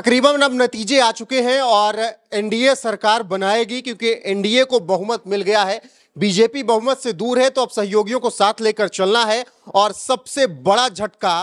तकरीबन अब नतीजे आ चुके हैं और एनडीए सरकार बनाएगी क्योंकि एनडीए को बहुमत मिल गया है बीजेपी बहुमत से दूर है तो अब सहयोगियों को साथ लेकर चलना है और सबसे बड़ा झटका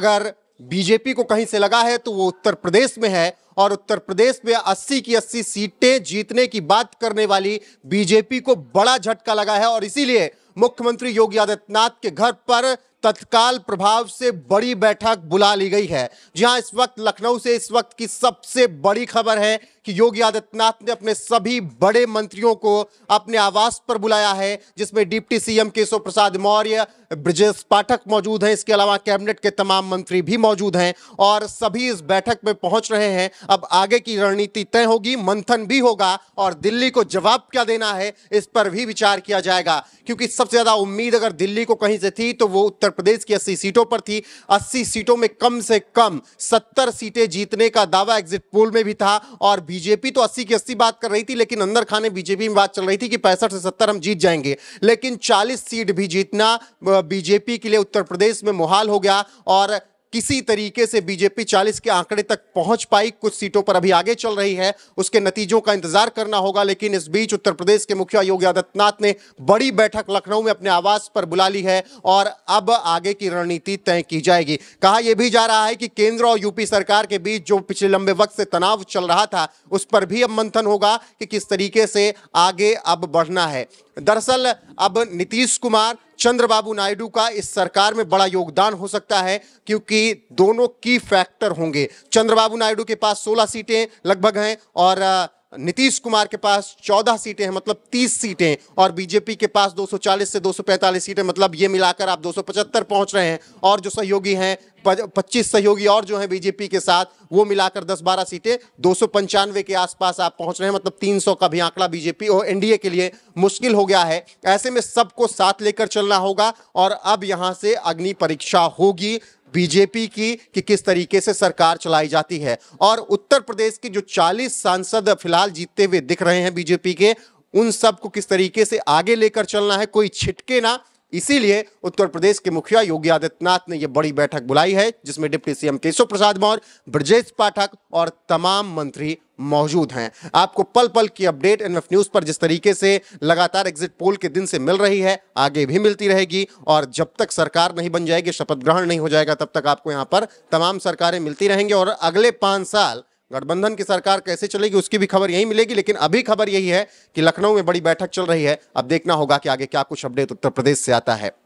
अगर बीजेपी को कहीं से लगा है तो वो उत्तर प्रदेश में है और उत्तर प्रदेश में 80 की 80 सीटें जीतने की बात करने वाली बीजेपी को बड़ा झटका लगा है और इसीलिए मुख्यमंत्री योगी आदित्यनाथ के घर पर तत्काल प्रभाव से बड़ी बैठक बुला ली गई है जहां इस वक्त लखनऊ से इस वक्त की सबसे बड़ी खबर है कि योगी आदित्यनाथ ने अपने सभी बड़े मंत्रियों को अपने आवास पर बुलाया है जिसमें डिप्टी सीएम केशव प्रसाद मौर्य ब्रजेश पाठक मौजूद हैं इसके अलावा कैबिनेट के तमाम मंत्री भी मौजूद हैं और सभी इस बैठक में पहुंच रहे हैं अब आगे की रणनीति तय होगी मंथन भी होगा और दिल्ली को जवाब क्या देना है इस पर भी विचार किया जाएगा क्योंकि सबसे ज़्यादा उम्मीद अगर दिल्ली को कहीं से थी तो वो उत्तर उत्तर प्रदेश की 80 सीटों पर थी 80 सीटों में कम से कम 70 सीटें जीतने का दावा एग्जिट पोल में भी था और बीजेपी तो 80 की अस्सी बात कर रही थी लेकिन अंदर खाने बीजेपी में बात चल रही थी कि पैंसठ से सत्तर हम जीत जाएंगे लेकिन चालीस सीट भी जीतना बीजेपी के लिए उत्तर प्रदेश में मुहाल हो गया और किसी तरीके से बीजेपी 40 के आंकड़े तक पहुंच पाई कुछ सीटों पर अभी आगे चल रही है उसके नतीजों का इंतजार करना होगा लेकिन इस बीच उत्तर प्रदेश के मुखिया योगी आदित्यनाथ ने बड़ी बैठक लखनऊ में अपने आवास पर बुला ली है और अब आगे की रणनीति तय की जाएगी कहा यह भी जा रहा है कि केंद्र और यूपी सरकार के बीच जो पिछले लंबे वक्त से तनाव चल रहा था उस पर भी अब मंथन होगा कि किस तरीके से आगे अब बढ़ना है दरअसल अब नीतीश कुमार चंद्रबाबू नायडू का इस सरकार में बड़ा योगदान हो सकता है क्योंकि दोनों की फैक्टर होंगे चंद्रबाबू नायडू के पास 16 सीटें लगभग हैं और नीतीश कुमार के पास 14 सीटें हैं मतलब 30 सीटें और बीजेपी के पास 240 से 245 सीटें मतलब ये मिलाकर आप 275 पहुंच रहे हैं और जो सहयोगी हैं 25 सहयोगी और जो हैं बीजेपी के साथ वो मिलाकर 10-12 सीटें दो के आसपास आप पहुंच रहे हैं मतलब 300 का भी आंकड़ा बीजेपी और एनडीए के लिए मुश्किल हो गया है ऐसे में सबको साथ लेकर चलना होगा और अब यहाँ से अग्नि परीक्षा होगी बीजेपी की कि किस तरीके से सरकार चलाई जाती है और उत्तर प्रदेश के जो 40 सांसद फिलहाल जीतते हुए दिख रहे हैं बीजेपी के उन सबको किस तरीके से आगे लेकर चलना है कोई छिटके ना इसीलिए उत्तर प्रदेश के मुखिया योगी आदित्यनाथ ने यह बड़ी बैठक बुलाई है जिसमें डिप्टी सीएम केशव प्रसाद मौर्य ब्रजेश पाठक और तमाम मंत्री मौजूद हैं आपको पल पल की अपडेट एन न्यूज पर जिस तरीके से लगातार एग्जिट पोल के दिन से मिल रही है आगे भी मिलती रहेगी और जब तक सरकार नहीं बन जाएगी शपथ ग्रहण नहीं हो जाएगा तब तक आपको यहाँ पर तमाम सरकारें मिलती रहेंगी और अगले पाँच साल गठबंधन की सरकार कैसे चलेगी उसकी भी खबर यही मिलेगी लेकिन अभी खबर यही है कि लखनऊ में बड़ी बैठक चल रही है अब देखना होगा कि आगे क्या कुछ अपडेट उत्तर प्रदेश से आता है